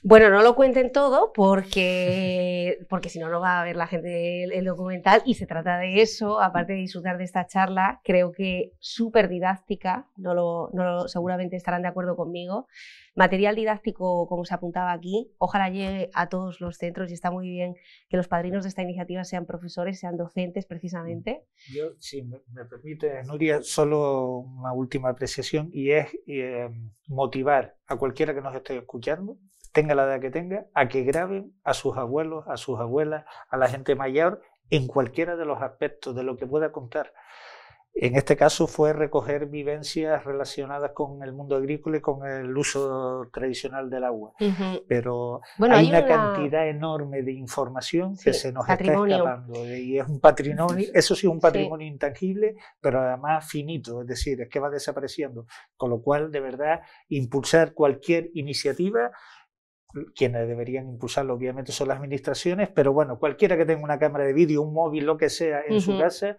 Bueno, no lo cuenten todo porque, porque si no, no va a ver la gente el, documental y se trata de eso, aparte de disfrutar de esta charla, creo que súper didáctica, no lo, no seguramente estarán de acuerdo conmigo, Material didáctico, como se apuntaba aquí, ojalá llegue a todos los centros y está muy bien que los padrinos de esta iniciativa sean profesores, sean docentes mm. precisamente. Yo, si me, permite, Nuria, solo una última apreciación y es em, motivar a cualquiera que nos esté escuchando tenga la edad que tenga, a que graben a sus abuelos, a sus abuelas, a la gente mayor, en cualquiera de los aspectos de lo que pueda contar. En este caso fue recoger vivencias relacionadas con el mundo agrícola y con el uso tradicional del agua. Pero hay, una, cantidad enorme de información que se nos está escapando. Eh, y es un patrimonio, eso sí, un patrimonio intangible, pero además finito, es decir, es que va desapareciendo. Con lo cual, de verdad, impulsar cualquier iniciativa quienes deberían impulsarlo obviamente son las administraciones, pero bueno, cualquiera que tenga una cámara de vídeo, un móvil, lo que sea en su casa,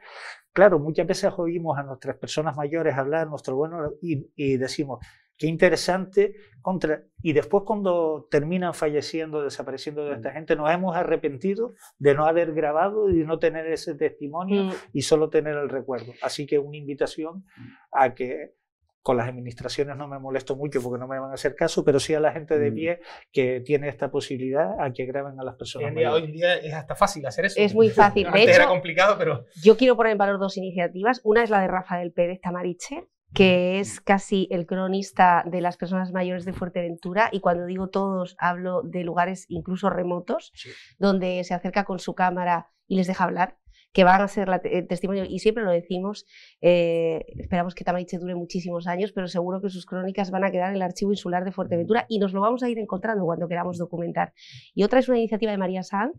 Claro, muchas veces oímos a nuestras personas mayores hablar nuestro bueno y, decimos, qué interesante, contra... y después cuando terminan falleciendo, desapareciendo de esta gente, nos hemos arrepentido de no haber grabado y de no tener ese testimonio mm. y solo tener el recuerdo. Así que una invitación a que con las administraciones no me molesto mucho porque no me van a hacer caso, pero sí a la gente de mm. pie que tiene esta posibilidad a que graben a las personas. Hoy en, día, hoy día, es hasta fácil hacer eso. Es muy fácil. era complicado, pero... Yo quiero poner en valor dos iniciativas. Una es la de Rafael Pérez Tamariche, que es casi el cronista de las personas mayores de Fuerteventura, y cuando digo todos, hablo de lugares incluso remotos, donde se acerca con su cámara y les deja hablar que van a ser la testimonio, y siempre lo decimos, eh, esperamos que Tamariche dure muchísimos años, pero seguro que sus crónicas van a quedar en el Archivo Insular de Fuerteventura y nos lo vamos a ir encontrando cuando queramos documentar. Y otra es una iniciativa de María Sanz,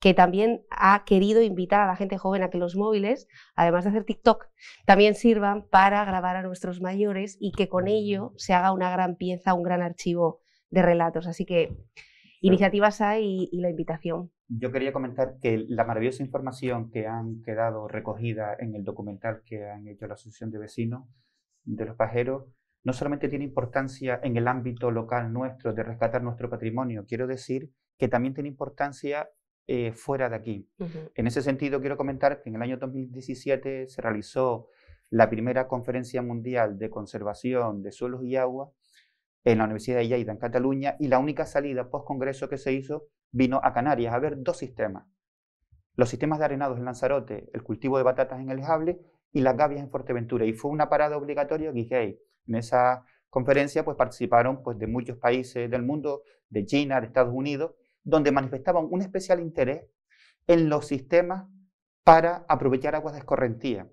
que también ha querido invitar a la gente joven a que los móviles, además de hacer TikTok, también sirvan para grabar a nuestros mayores y que con ello se haga una gran pieza, un gran archivo de relatos. Así que iniciativas hay y la invitación yo quería comentar que la maravillosa información que han quedado recogida en el documental que han hecho la Asociación de Vecinos de los Pajeros no solamente tiene importancia en el ámbito local nuestro de rescatar nuestro patrimonio, quiero decir que también tiene importancia eh, fuera de aquí. En ese sentido, quiero comentar que en el año 2017 se realizó la primera conferencia mundial de conservación de suelos y agua en la Universidad de Lleida, en Cataluña, y la única salida post-congreso que se hizo vino a Canarias a ver dos sistemas. Los sistemas de arenados en Lanzarote, el cultivo de batatas en el Jable y las gavias en Fuerteventura. Y fue una parada obligatoria que En esa conferencia pues, participaron pues, de muchos países del mundo, de China, de Estados Unidos, donde manifestaban un especial interés en los sistemas para aprovechar aguas de escorrentía.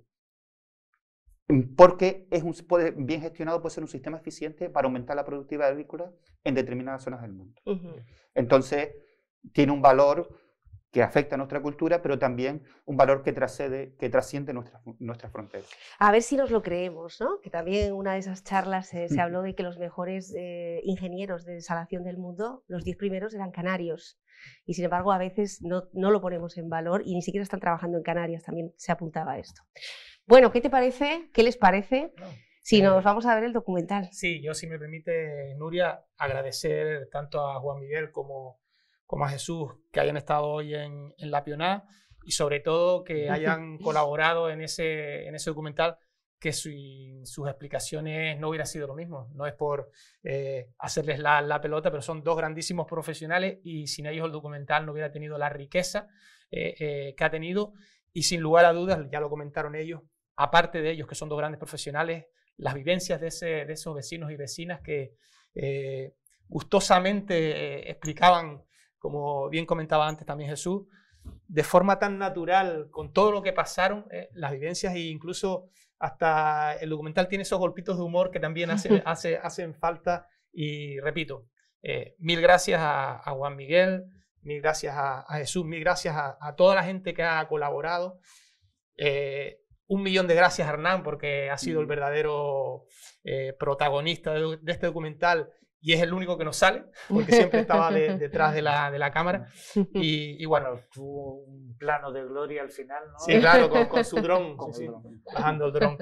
Mm, porque es un, bien gestionado puede ser un sistema eficiente para aumentar la productividad agrícola en determinadas zonas del mundo. Entonces, tiene un valor que afecta a nuestra cultura, pero también un valor que, que trasciende nuestras fronteras. A ver si nos lo creemos, ¿no? que también en una de esas charlas eh, se habló de que los mejores eh, ingenieros de desalación del mundo, los diez primeros, eran canarios. Y sin embargo, a veces no, lo ponemos en valor y ni siquiera están trabajando en Canarias, también se apuntaba a esto. Bueno, ¿qué te parece? ¿Qué les parece? Si eh, nos vamos a ver el documental. Sí, yo si me permite, Nuria, agradecer tanto a Juan Miguel como como a Jesús, que hayan estado hoy en, La Pionada, y sobre todo que hayan colaborado en ese, en ese documental que sin sus explicaciones no hubiera sido lo mismo. No es por eh, hacerles la, pelota, pero son dos grandísimos profesionales y sin ellos el documental no hubiera tenido la riqueza eh, eh, que ha tenido. Y sin lugar a dudas, ya lo comentaron ellos, aparte de ellos, que son dos grandes profesionales, las vivencias de, de esos vecinos y vecinas que gustosamente explicaban como bien comentaba antes también Jesús, de forma tan natural, con todo lo que pasaron, eh, las vivencias e incluso hasta el documental tiene esos golpitos de humor que también hace, hacen falta. Y repito, eh, mil gracias a, Juan Miguel, mil gracias a, Jesús, mil gracias a, toda la gente que ha colaborado. Eh, un millón de gracias, a Hernán, porque ha sido el verdadero protagonista de, este documental y es el único que nos sale, porque siempre estaba detrás de la, de la cámara. Y, bueno, tuvo un plano de gloria al final, ¿no? Sí, claro, con, su dron, bajando el dron.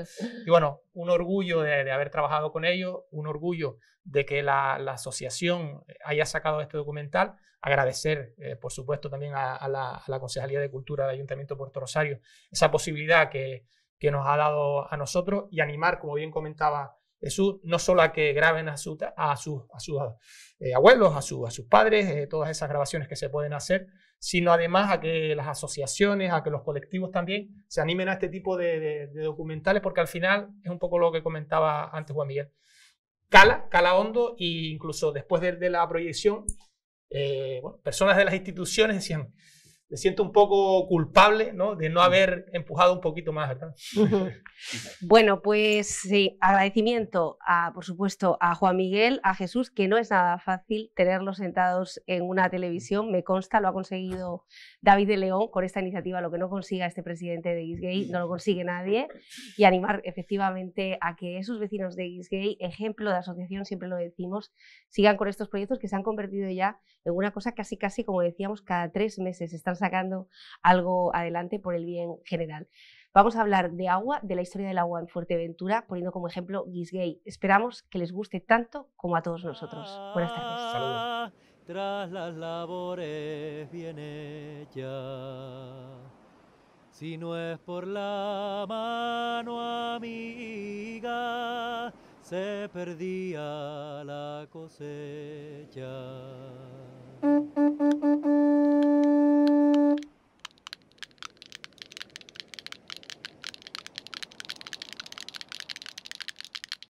Y bueno, un orgullo de, haber trabajado con ellos, un orgullo de que la, la asociación haya sacado este documental. Agradecer, eh, por supuesto, también a, la, a la Concejalía de Cultura del Ayuntamiento de Puerto Rosario esa posibilidad que, que nos ha dado a nosotros y animar, como bien comentaba Jesús no solo a que graben a, a, a sus eh, abuelos, a, a, sus padres, eh, todas esas grabaciones que se pueden hacer, sino además a que las asociaciones, a que los colectivos también se animen a este tipo de, documentales, porque al final es un poco lo que comentaba antes Juan Miguel. Cala, cala hondo e incluso después de, la proyección, eh, personas de las instituciones decían, me siento un poco culpable ¿no? de no haber empujado un poquito más. ¿verdad? bueno, pues sí, agradecimiento, a, por supuesto, a Juan Miguel, a Jesús, que no es nada fácil tenerlos sentados en una televisión, me consta, lo ha conseguido David de León con esta iniciativa, lo que no consiga este presidente de Gisgay, no lo consigue nadie, y animar efectivamente a que esos vecinos de Gisgay, ejemplo de asociación, siempre lo decimos, sigan con estos proyectos que se han convertido ya en una cosa casi, casi, como decíamos, cada tres meses están sacando algo adelante por el bien general. Vamos a hablar de agua, de la historia del agua en Fuerteventura, poniendo como ejemplo Gisgay. Esperamos que les guste tanto como a todos nosotros. Buenas tardes. Tras las labores viene Si no es por la mano amiga, se perdía la cosecha.